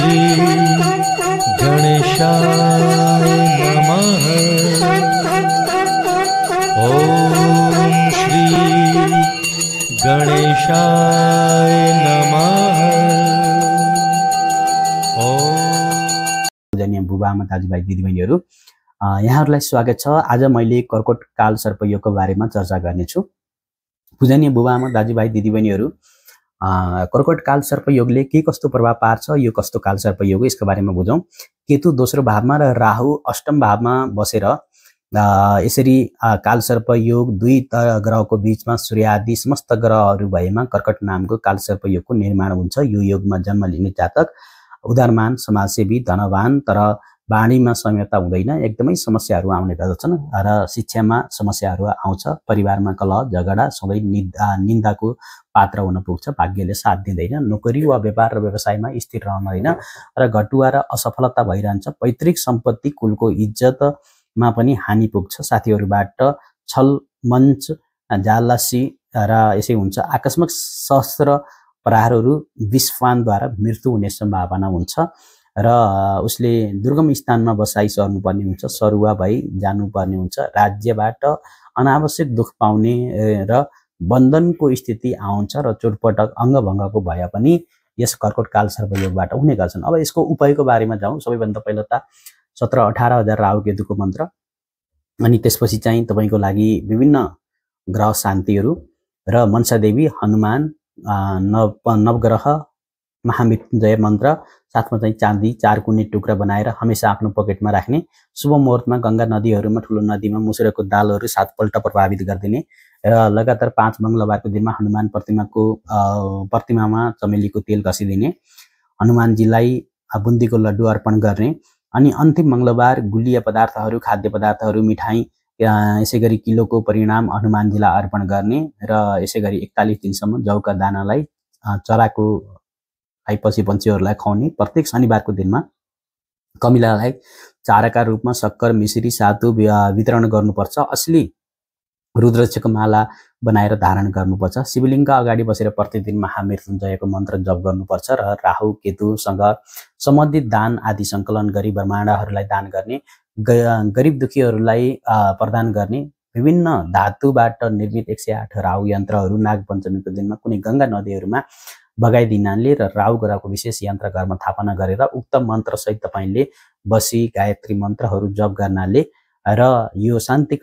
श्री गणेशाय नमः ॐ श्री गणेशाय नमः बुबा आमा दाजुभाइ दिदीबहिनीहरू यहाँहरूलाई स्वागत छ आज मैले कर्कट काल सर्पयोगको बारेमा चर्चा गर्नेछु पूजनीय बुबा आमा दाजुभाइ दिदीबहिनीहरू कर्कट काल सर्पयोगले के कस्तो प्रभाव पार्छ यो कस्तो काल सर्पयोग यसको बारेमा बुझौँ केतु दोस्रो भावमा र राहु अष्टम भावमा बसेर यसरी काल सर्पयोग दुई ग्रहको बिचमा आदि समस्त ग्रहहरू भएमा कर्कट नामको काल सर्पयोगको निर्माण हुन्छ यो योगमा जन्म लिने जातक उदारमान समाजसेवी धनवान तर वाणीमा संयता हुँदैन एकदमै समस्याहरू आउने गर्दछन् र शिक्षामा समस्याहरू आउँछ परिवारमा कलह झगडा सधैँ निन्दा निन्दाको पात्र हुन पुग्छ भाग्यले साथ दिँदैन नोकरी वा व्यापार र व्यवसायमा स्थिर रहँदैन र घटुवा र असफलता भइरहन्छ पैतृक सम्पत्ति कुलको इज्जतमा पनि हानि पुग्छ साथीहरूबाट छल मञ्च जालसी र यसै हुन्छ आकस्मिक शस्त्र प्रहारहरू विस्फानद्वारा मृत्यु हुने सम्भावना हुन्छ र उसले दुर्गम स्थानमा बसाइ सर्नुपर्ने हुन्छ सरुवा भई जानुपर्ने हुन्छ राज्यबाट अनावश्यक दुःख पाउने र बन्धनको स्थिति आउँछ र चोटपटक अङ्गभङ्गको भए पनि यस कर्कट काल सर्वयोगबाट हुने गर्छन् अब यसको उपायको बारेमा जाउँ सबैभन्दा पहिला त सत्र अठार हजार राहु केतुको मन्त्र अनि त्यसपछि चाहिँ तपाईँको लागि विभिन्न ग्रह शान्तिहरू र मनसा देवी हनुमान नव नवग्रह महामृत्युञ्जय मन्त्र साथमा चाहिँ चाँदी चार कुने टुक्रा बनाएर हमेसा आफ्नो पकेटमा राख्ने शुभ मुहुर्तमा गङ्गा नदीहरूमा ठुलो नदीमा मुसुरको दालहरू सातपल्ट प्रभावित गरिदिने र लगातार पाँच मङ्गलबारको दिनमा हनुमान प्रतिमाको प्रतिमामा चमेलीको तेल घसिदिने हनुमानजीलाई बुन्दीको लड्डु अर्पण गर्ने अनि अन्तिम मङ्गलबार गुलिया पदार्थहरू खाद्य पदार्थहरू मिठाई यसै गरी किलोको परिणाम हनुमानजीलाई अर्पण गर्ने र यसै गरी एकतालिस दिनसम्म जौका दानालाई चराको खाएपछि पन्छीहरूलाई खुवाउने प्रत्येक शनिबारको दिनमा कमिलालाई चाराका रूपमा शक्कर मिसिरी सातु वितरण गर्नुपर्छ असली रुद्रक्षको माला बनाएर धारण गर्नुपर्छ शिवलिङ्ग अगाडि बसेर प्रतिदिन महामृत्युञ्जयको मन्त्र जप गर्नुपर्छ र राहु केतुसँग सम्बन्धित दान आदि सङ्कलन गरी ब्रह्माण्डहरूलाई दान गर्ने गरिब दुखीहरूलाई प्रदान गर्ने विभिन्न धातुबाट निर्मित एक सय आठ राहु यन्त्रहरू नाग दिनमा कुनै गङ्गा नदीहरूमा बगाइदिनाले र राहु ग्रहको विशेष यन्त्र घरमा थापना गरेर उक्त मन्त्रसहित तपाईँले बसी गायत्री मन्त्रहरू जप गर्नाले र यो शान्ति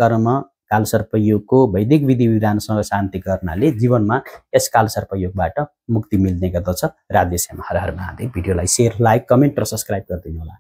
कालसर्प योगको वैदिक विधि विधानसँग शान्ति गर्नाले जीवनमा यस कालसर्प योगबाट मुक्ति मिल्ने गर्दछ राधेश्याम हर हर महादेव भिडियोलाई सेयर लाइक कमेन्ट र सब्सक्राइब गरिदिनु होला